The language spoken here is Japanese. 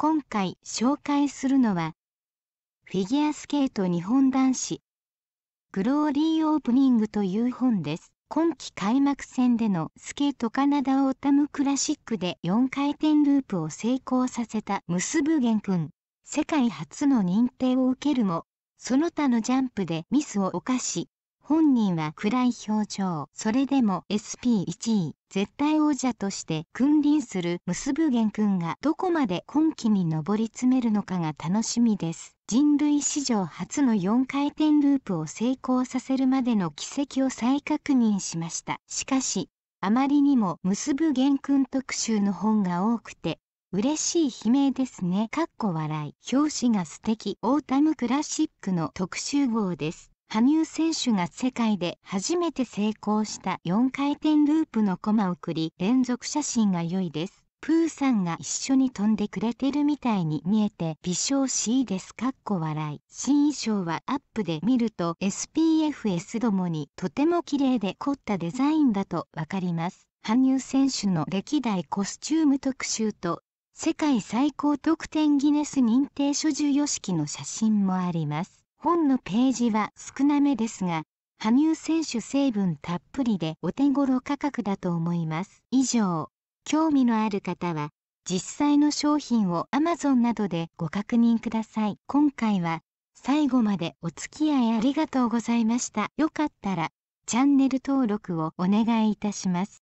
今回紹介するのはフィギュアスケート日本男子グローリーオープニングという本です今季開幕戦でのスケートカナダオータムクラシックで4回転ループを成功させたムスブゲン君世界初の認定を受けるもその他のジャンプでミスを犯し本人は暗い表情それでも SP1 位絶対王者として君臨する結ぶ玄君がどこまで今季に上り詰めるのかが楽しみです人類史上初の4回転ループを成功させるまでの軌跡を再確認しましたしかしあまりにも結ぶ玄君特集の本が多くて嬉しい悲鳴ですね。かっこ笑い。表紙が素敵。オータムクラシックの特集号です。羽生選手が世界で初めて成功した4回転ループのコマを送り連続写真が良いです。プーさんが一緒に飛んでくれてるみたいに見えて微笑しいです。かっこ笑い。新衣装はアップで見ると SPFS どもにとても綺麗で凝ったデザインだとわかります。羽生選手の歴代コスチューム特集と世界最高得点ギネス認定書授与式の写真もあります。本のページは少なめですが、羽生選手成分たっぷりでお手頃価格だと思います。以上、興味のある方は、実際の商品を Amazon などでご確認ください。今回は最後までお付き合いありがとうございました。よかったらチャンネル登録をお願いいたします。